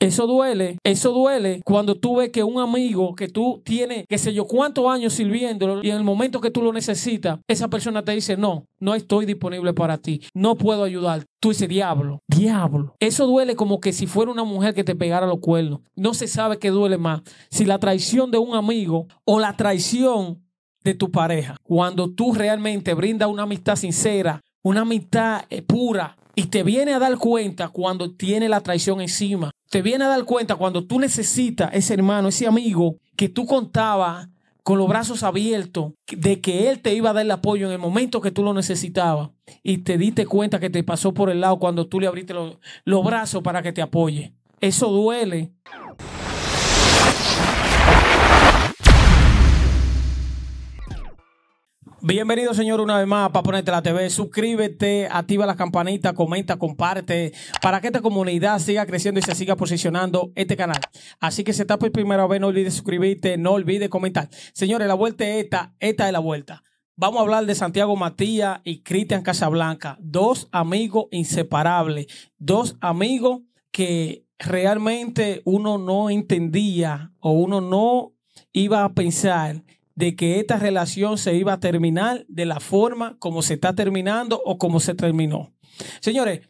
Eso duele, eso duele cuando tú ves que un amigo que tú tienes, qué sé yo, cuántos años sirviéndolo y en el momento que tú lo necesitas, esa persona te dice, no, no estoy disponible para ti, no puedo ayudar. Tú dices, diablo, diablo. Eso duele como que si fuera una mujer que te pegara los cuernos. No se sabe qué duele más, si la traición de un amigo o la traición de tu pareja. Cuando tú realmente brindas una amistad sincera, una amistad eh, pura. Y te viene a dar cuenta cuando tiene la traición encima. Te viene a dar cuenta cuando tú necesitas ese hermano, ese amigo que tú contabas con los brazos abiertos de que él te iba a dar el apoyo en el momento que tú lo necesitabas y te diste cuenta que te pasó por el lado cuando tú le abriste los, los brazos para que te apoye. Eso duele. Bienvenido, señor, una vez más para Ponerte la TV. Suscríbete, activa la campanita, comenta, comparte para que esta comunidad siga creciendo y se siga posicionando este canal. Así que si estás por primera vez, no olvides suscribirte, no olvides comentar. Señores, la vuelta es esta, esta es la vuelta. Vamos a hablar de Santiago Matías y Cristian Casablanca, dos amigos inseparables, dos amigos que realmente uno no entendía o uno no iba a pensar de que esta relación se iba a terminar de la forma como se está terminando o como se terminó. Señores,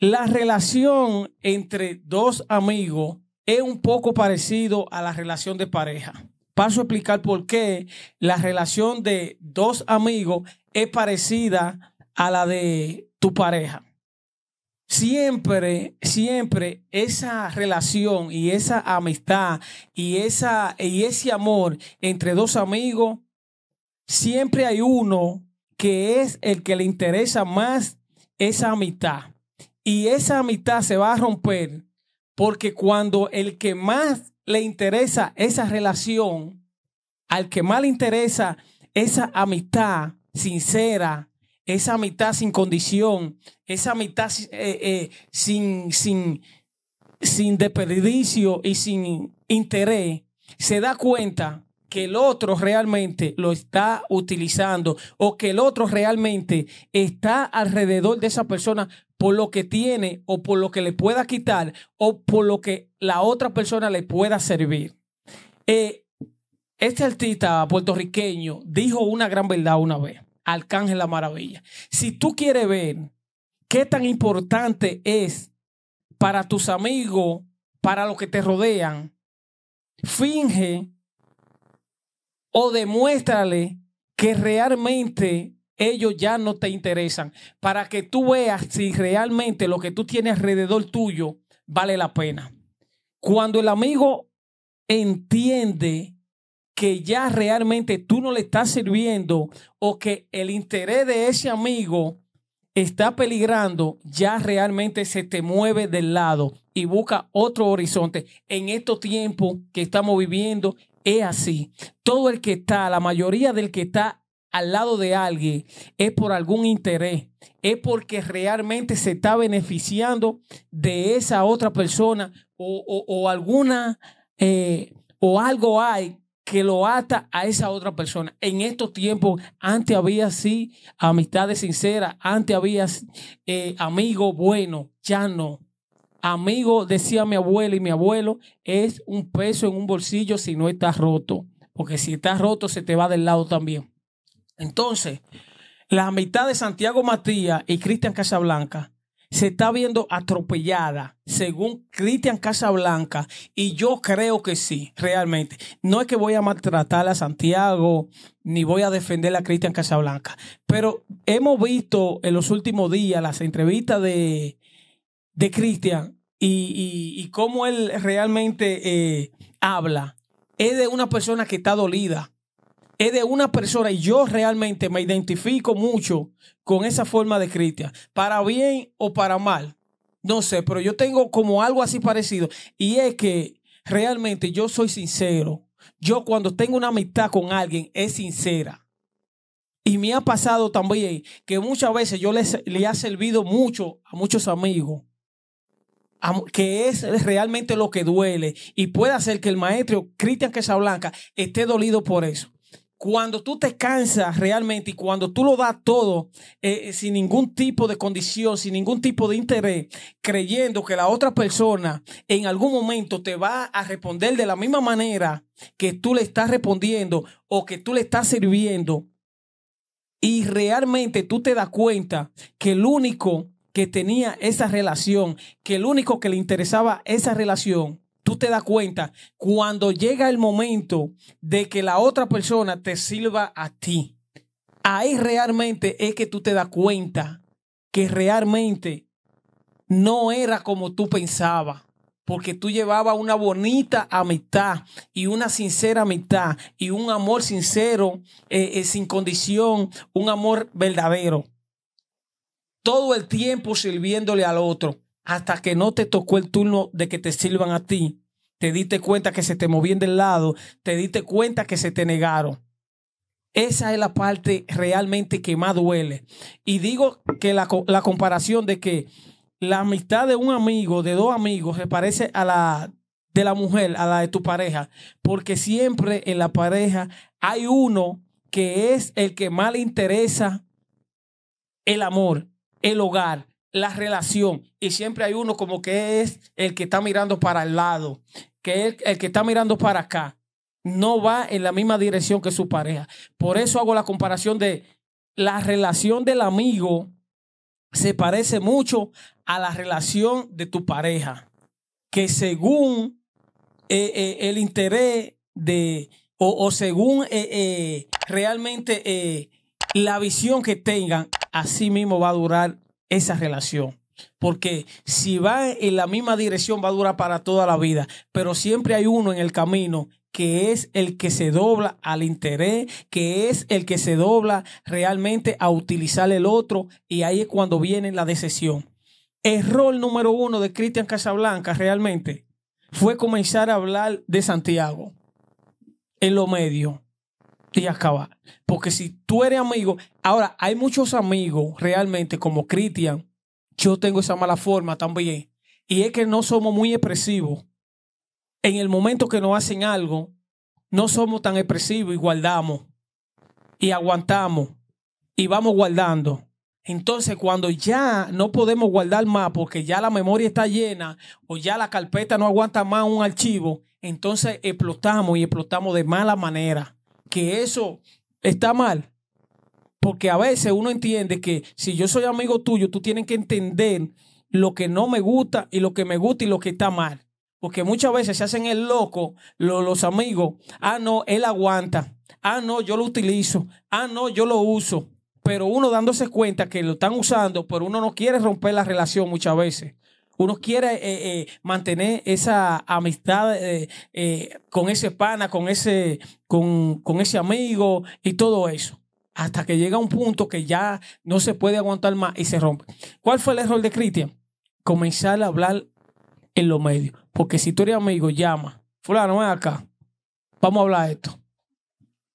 la relación entre dos amigos es un poco parecido a la relación de pareja. Paso a explicar por qué la relación de dos amigos es parecida a la de tu pareja siempre, siempre esa relación y esa amistad y, esa, y ese amor entre dos amigos, siempre hay uno que es el que le interesa más esa amistad. Y esa amistad se va a romper porque cuando el que más le interesa esa relación, al que más le interesa esa amistad sincera, esa mitad sin condición, esa mitad eh, eh, sin, sin, sin desperdicio y sin interés, se da cuenta que el otro realmente lo está utilizando o que el otro realmente está alrededor de esa persona por lo que tiene o por lo que le pueda quitar o por lo que la otra persona le pueda servir. Eh, este artista puertorriqueño dijo una gran verdad una vez. Arcángel la Maravilla. Si tú quieres ver qué tan importante es para tus amigos, para los que te rodean, finge o demuéstrale que realmente ellos ya no te interesan para que tú veas si realmente lo que tú tienes alrededor tuyo vale la pena. Cuando el amigo entiende que ya realmente tú no le estás sirviendo o que el interés de ese amigo está peligrando, ya realmente se te mueve del lado y busca otro horizonte. En estos tiempos que estamos viviendo es así. Todo el que está, la mayoría del que está al lado de alguien es por algún interés, es porque realmente se está beneficiando de esa otra persona o, alguna eh, o algo hay que lo ata a esa otra persona. En estos tiempos, antes había sí amistades sinceras, antes había eh, amigo bueno, ya no. Amigo, decía mi abuelo y mi abuelo, es un peso en un bolsillo si no está roto, porque si estás roto se te va del lado también. Entonces, la amistad de Santiago Matías y Cristian Casablanca se está viendo atropellada, según Cristian Casablanca, y yo creo que sí, realmente. No es que voy a maltratar a Santiago, ni voy a defender a Cristian Casablanca, pero hemos visto en los últimos días las entrevistas de, Cristian y, cómo él realmente eh, habla. Es de una persona que está dolida es de una persona y yo realmente me identifico mucho con esa forma de Cristian, para bien o para mal. No sé, pero yo tengo como algo así parecido y es que realmente yo soy sincero. Yo cuando tengo una amistad con alguien es sincera. Y me ha pasado también que muchas veces yo le he ha servido mucho a muchos amigos que es realmente lo que duele y puede hacer que el maestro Cristian Casablanca esté dolido por eso cuando tú te cansas realmente y cuando tú lo das todo eh, eh, sin ningún tipo de condición, sin ningún tipo de interés, creyendo que la otra persona en algún momento te va a responder de la misma manera que tú le estás respondiendo o que tú le estás sirviendo, y realmente tú te das cuenta que el único que tenía esa relación, que el único que le interesaba esa relación tú te das cuenta cuando llega el momento de que la otra persona te sirva a ti. Ahí realmente es que tú te das cuenta que realmente no era como tú pensabas, porque tú llevabas una bonita amistad y una sincera amistad y un amor sincero, eh, eh, sin condición, un amor verdadero. Todo el tiempo sirviéndole al otro, hasta que no te tocó el turno de que te sirvan a ti te diste cuenta que se te movían del lado, te diste cuenta que se te negaron. Esa es la parte realmente que más duele. Y digo que la, comparación de que la amistad de un amigo, de dos amigos, se parece a la de la mujer, a la de tu pareja, porque siempre en la pareja hay uno que es el que más le interesa el amor, el hogar, la relación, y siempre hay uno como que es el que está mirando para el lado, que el, que está mirando para acá no va en la misma dirección que su pareja. Por eso hago la comparación de la relación del amigo se parece mucho a la relación de tu pareja, que según eh, eh, el interés de, o, según eh, realmente la visión que tengan, así mismo va a durar esa relación. Porque si va en la misma dirección va a durar para toda la vida, pero siempre hay uno en el camino que es el que se dobla al interés, que es el que se dobla realmente a utilizar el otro y ahí es cuando viene la El rol número uno de Cristian Casablanca realmente fue comenzar a hablar de Santiago en lo medio y acabar. Porque si tú eres amigo, ahora hay muchos amigos realmente como Cristian yo tengo esa mala forma también. Y es que no somos muy expresivos. En el momento que nos hacen algo, no somos tan expresivos y guardamos. Y aguantamos. Y vamos guardando. Entonces, cuando ya no podemos guardar más porque ya la memoria está llena o ya la carpeta no aguanta más un archivo, entonces explotamos y explotamos de mala manera. Que eso está mal. Porque a veces uno entiende que si yo soy amigo tuyo, tú tienes que entender lo que no me gusta y lo que me gusta y lo que está mal. Porque muchas veces se hacen el loco los amigos. Ah, no, él aguanta. Ah, no, yo lo utilizo. Ah, no, yo lo uso. Pero uno dándose cuenta que lo están usando, pero uno no quiere romper la relación muchas veces. Uno quiere eh, eh, eh, mantener esa amistad con ese pana, con ese, con, con ese amigo y todo eso hasta que llega un punto que ya no se puede aguantar más y se rompe. ¿Cuál fue el error de Cristian? Comenzar a hablar en los medios. Porque si tú eres amigo, llama. Fulano, ven acá. Vamos a hablar de esto.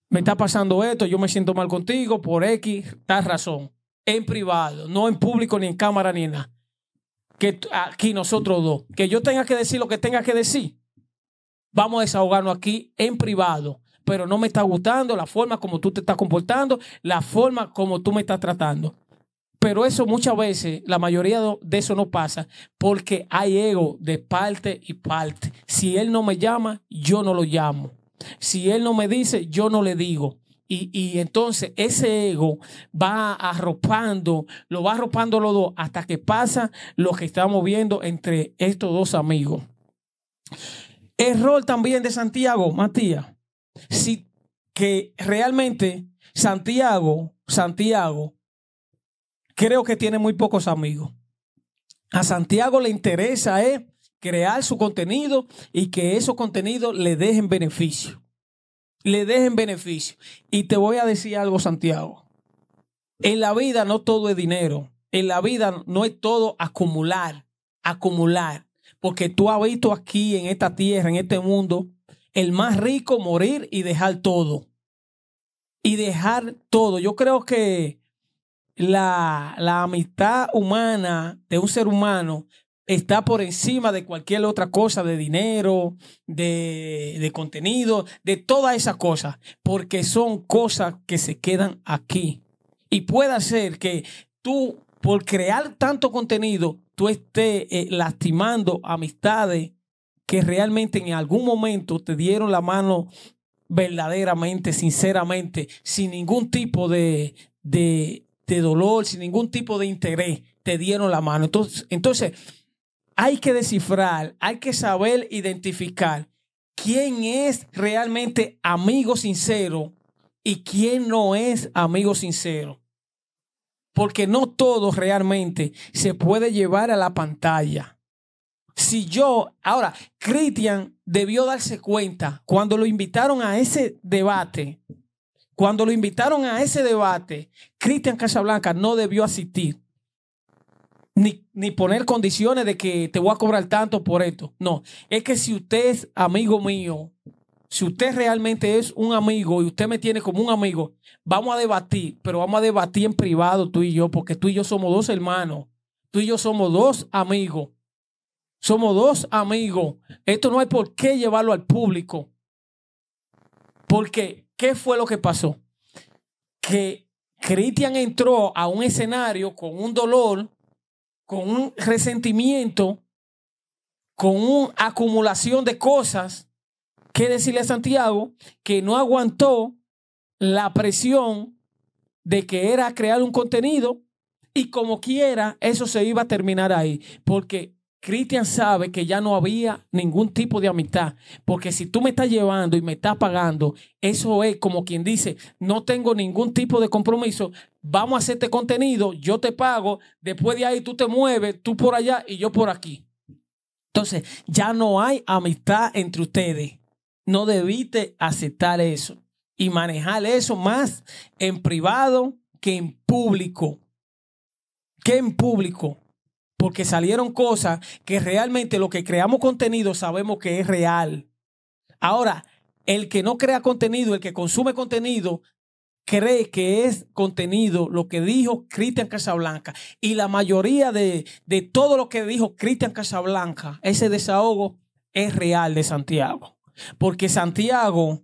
Me está pasando esto, yo me siento mal contigo por X, tal razón. En privado, no en público, ni en cámara, ni en nada. Que aquí nosotros dos, que yo tenga que decir lo que tenga que decir. Vamos a desahogarnos aquí en privado pero no me está gustando la forma como tú te estás comportando, la forma como tú me estás tratando. Pero eso muchas veces, la mayoría de eso no pasa porque hay ego de parte y parte. Si él no me llama, yo no lo llamo. Si él no me dice, yo no le digo. Y, entonces ese ego va arropando, lo va arropando los dos hasta que pasa lo que estamos viendo entre estos dos amigos. Error también de Santiago, Matías si, que realmente Santiago, Santiago, creo que tiene muy pocos amigos. A Santiago le interesa eh, crear su contenido y que esos contenidos le dejen beneficio. Le dejen beneficio. Y te voy a decir algo, Santiago. En la vida no todo es dinero. En la vida no es todo acumular, acumular. Porque tú has visto aquí en esta tierra, en este mundo, el más rico morir y dejar todo. Y dejar todo. Yo creo que la, la amistad humana de un ser humano está por encima de cualquier otra cosa, de dinero, de, de contenido, de todas esas cosas, porque son cosas que se quedan aquí. Y puede ser que tú, por crear tanto contenido, tú estés eh, lastimando amistades que realmente en algún momento te dieron la mano verdaderamente, sinceramente, sin ningún tipo de, de, dolor, sin ningún tipo de interés, te dieron la mano. Entonces, entonces, hay que descifrar, hay que saber identificar quién es realmente amigo sincero y quién no es amigo sincero. Porque no todo realmente se puede llevar a la pantalla si yo, ahora, Cristian debió darse cuenta cuando lo invitaron a ese debate, cuando lo invitaron a ese debate, Cristian Casablanca no debió asistir. Ni, ni, poner condiciones de que te voy a cobrar tanto por esto. No, es que si usted es amigo mío, si usted realmente es un amigo y usted me tiene como un amigo, vamos a debatir, pero vamos a debatir en privado tú y yo, porque tú y yo somos dos hermanos, tú y yo somos dos amigos somos dos amigos. Esto no hay por qué llevarlo al público. Porque, ¿qué fue lo que pasó? Que Cristian entró a un escenario con un dolor, con un resentimiento, con una acumulación de cosas. ¿Qué decirle a Santiago? Que no aguantó la presión de que era crear un contenido y como quiera, eso se iba a terminar ahí. Porque Cristian sabe que ya no había ningún tipo de amistad, porque si tú me estás llevando y me estás pagando, eso es como quien dice, no tengo ningún tipo de compromiso, vamos a hacerte contenido, yo te pago, después de ahí tú te mueves, tú por allá y yo por aquí. Entonces, ya no hay amistad entre ustedes. No debiste aceptar eso y manejar eso más en privado que en público. Que en público porque salieron cosas que realmente lo que creamos contenido sabemos que es real. Ahora, el que no crea contenido, el que consume contenido, cree que es contenido lo que dijo Cristian Casablanca. Y la mayoría de, de todo lo que dijo Cristian Casablanca, ese desahogo es real de Santiago. Porque Santiago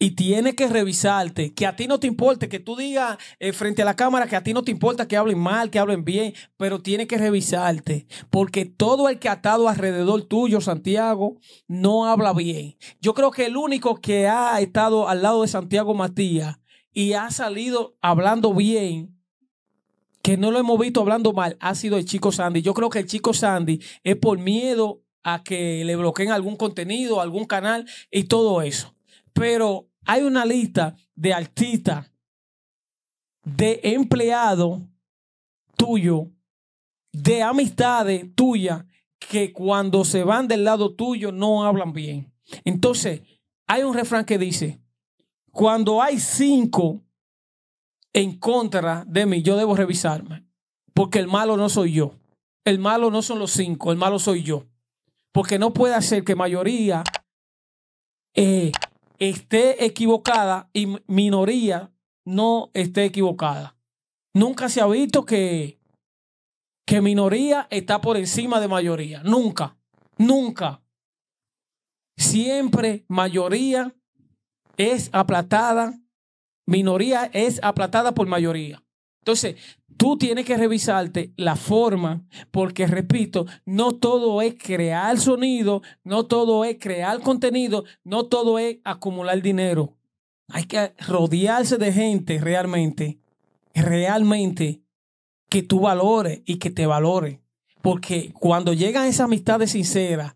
y tiene que revisarte, que a ti no te importe, que tú digas eh, frente a la cámara que a ti no te importa que hablen mal, que hablen bien, pero tiene que revisarte, porque todo el que ha estado alrededor tuyo, Santiago, no habla bien. Yo creo que el único que ha estado al lado de Santiago Matías y ha salido hablando bien, que no lo hemos visto hablando mal, ha sido el chico Sandy. Yo creo que el chico Sandy es por miedo a que le bloqueen algún contenido, algún canal y todo eso. Pero hay una lista de artistas, de empleados tuyo, de amistades tuyas, que cuando se van del lado tuyo no hablan bien. Entonces, hay un refrán que dice, cuando hay cinco en contra de mí, yo debo revisarme, porque el malo no soy yo. El malo no son los cinco, el malo soy yo. Porque no puede ser que mayoría eh, esté equivocada y minoría no esté equivocada. Nunca se ha visto que, que minoría está por encima de mayoría. Nunca, nunca. Siempre mayoría es aplatada, minoría es aplatada por mayoría. Entonces, Tú tienes que revisarte la forma, porque repito, no todo es crear sonido, no todo es crear contenido, no todo es acumular dinero. Hay que rodearse de gente realmente, realmente, que tú valores y que te valore. Porque cuando llegan esas amistades sinceras,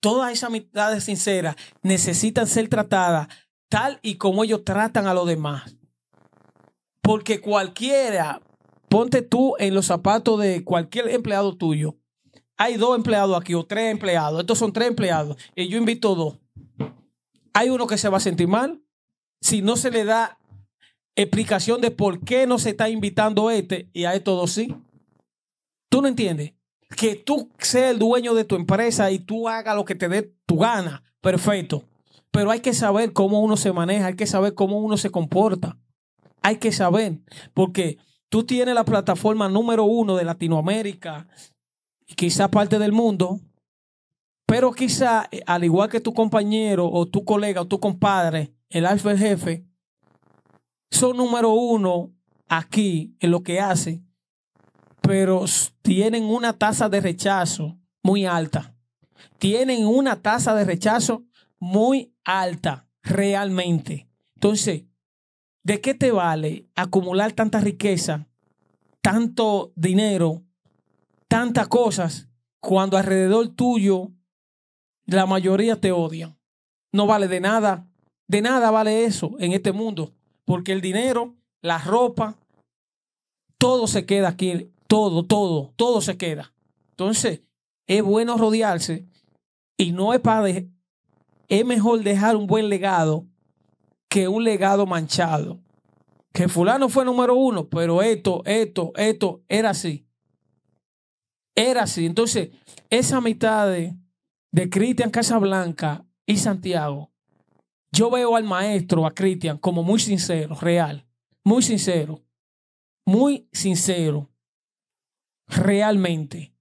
todas esas amistades sinceras necesitan ser tratadas tal y como ellos tratan a los demás. Porque cualquiera ponte tú en los zapatos de cualquier empleado tuyo. Hay dos empleados aquí o tres empleados. Estos son tres empleados y yo invito dos. Hay uno que se va a sentir mal si no se le da explicación de por qué no se está invitando este y a estos dos sí. ¿Tú no entiendes? Que tú seas el dueño de tu empresa y tú hagas lo que te dé tu gana. Perfecto. Pero hay que saber cómo uno se maneja, hay que saber cómo uno se comporta. Hay que saber. Porque tú tienes la plataforma número uno de Latinoamérica y quizá parte del mundo, pero quizá eh, al igual que tu compañero o tu colega o tu compadre, el alfa el jefe, son número uno aquí en lo que hace, pero tienen una tasa de rechazo muy alta. Tienen una tasa de rechazo muy alta, realmente. Entonces, ¿de qué te vale acumular tanta riqueza, tanto dinero, tantas cosas, cuando alrededor tuyo la mayoría te odian? No vale de nada, de nada vale eso en este mundo, porque el dinero, la ropa, todo se queda aquí, todo, todo, todo se queda. Entonces, es bueno rodearse y no es para es mejor dejar un buen legado que un legado manchado. Que fulano fue número uno, pero esto, esto, esto, era así. Era así. Entonces, esa mitad de, Cristian Casablanca y Santiago, yo veo al maestro, a Cristian, como muy sincero, real, muy sincero, muy sincero, realmente.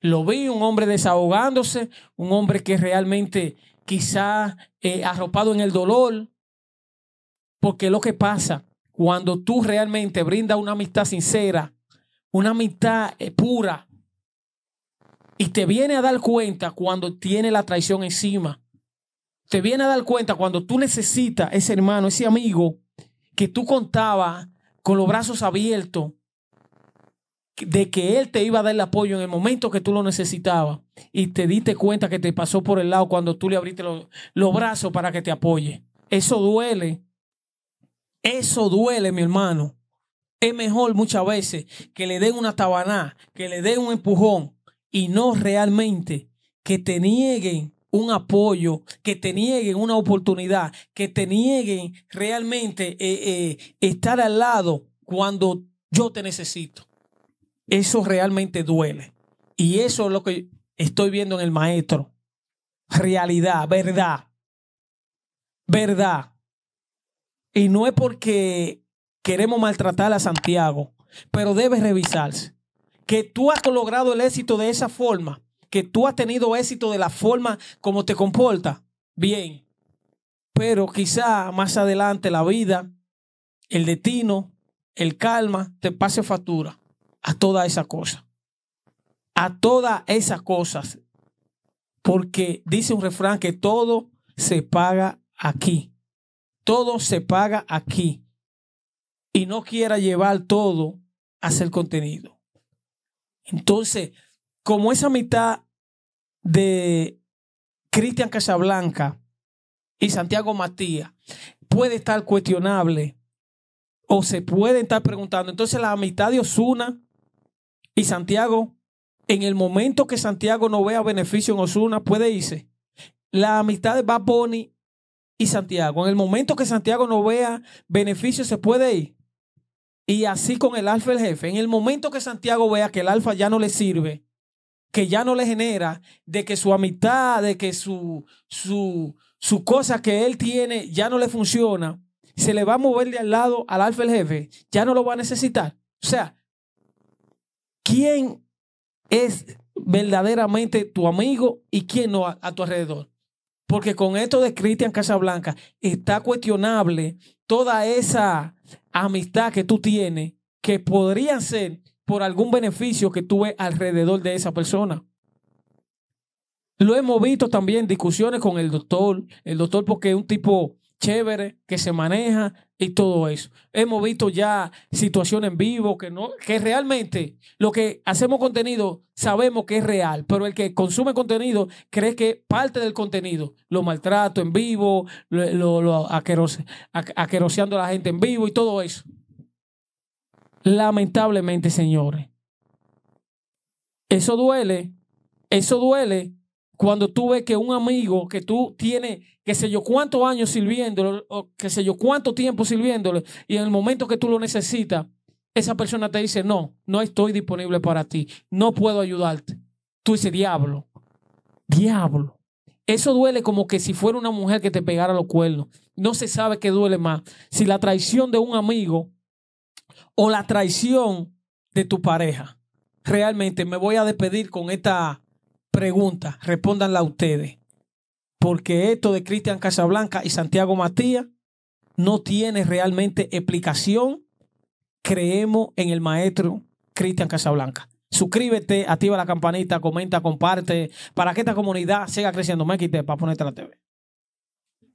Lo vi, un hombre desahogándose, un hombre que realmente quizá eh, arropado en el dolor, porque lo que pasa cuando tú realmente brindas una amistad sincera, una amistad eh, pura, y te viene a dar cuenta cuando tiene la traición encima. Te viene a dar cuenta cuando tú necesitas ese hermano, ese amigo que tú contabas con los brazos abiertos de que él te iba a dar el apoyo en el momento que tú lo necesitabas y te diste cuenta que te pasó por el lado cuando tú le abriste los brazos para que te apoye. Eso duele eso duele, mi hermano. Es mejor muchas veces que le den una tabaná, que le den un empujón y no realmente que te nieguen un apoyo, que te nieguen una oportunidad, que te nieguen realmente eh, eh, estar al lado cuando yo te necesito. Eso realmente duele. Y eso es lo que estoy viendo en el maestro. Realidad, verdad. Verdad. Y no es porque queremos maltratar a Santiago, pero debes revisarse. Que tú has logrado el éxito de esa forma, que tú has tenido éxito de la forma como te comportas, bien. Pero quizá más adelante la vida, el destino, el calma, te pase factura a toda esa cosa. A todas esas cosas. Porque dice un refrán que todo se paga aquí. Todo se paga aquí y no quiera llevar todo hacia el contenido. Entonces, como esa mitad de Cristian Casablanca y Santiago Matías puede estar cuestionable o se puede estar preguntando, entonces la mitad de Osuna y Santiago, en el momento que Santiago no vea beneficio en Osuna, puede irse. La mitad de Bad y Santiago. En el momento que Santiago no vea beneficio, se puede ir. Y así con el alfa el jefe. En el momento que Santiago vea que el alfa ya no le sirve, que ya no le genera, de que su amistad, de que su, su, cosa que él tiene ya no le funciona, se le va a mover de al lado al alfa el jefe, ya no lo va a necesitar. O sea, ¿quién es verdaderamente tu amigo y quién no a tu alrededor? Porque con esto de Cristian Casablanca está cuestionable toda esa amistad que tú tienes que podría ser por algún beneficio que tuve alrededor de esa persona. Lo hemos visto también en discusiones con el doctor, el doctor porque es un tipo chévere, que se maneja y todo eso. Hemos visto ya situaciones en vivo que no, que realmente lo que hacemos contenido sabemos que es real, pero el que consume contenido cree que parte del contenido, lo maltrato en vivo, lo, lo, aqueroseando a la gente en vivo y todo eso. Lamentablemente, señores, eso duele, eso duele cuando tú ves que un amigo que tú tienes qué sé yo cuántos años sirviéndole, o qué sé yo cuánto tiempo sirviéndole, y en el momento que tú lo necesitas, esa persona te dice, no, no estoy disponible para ti, no puedo ayudarte. Tú dices, diablo, diablo. Eso duele como que si fuera una mujer que te pegara los cuernos. No se sabe qué duele más, si la traición de un amigo o la traición de tu pareja. Realmente me voy a despedir con esta pregunta, respóndanla ustedes porque esto de Cristian Casablanca y Santiago Matías no tiene realmente explicación. Creemos en el maestro Cristian Casablanca. Suscríbete, activa la campanita, comenta, comparte para que esta comunidad siga creciendo. Me quité para ponerte la TV.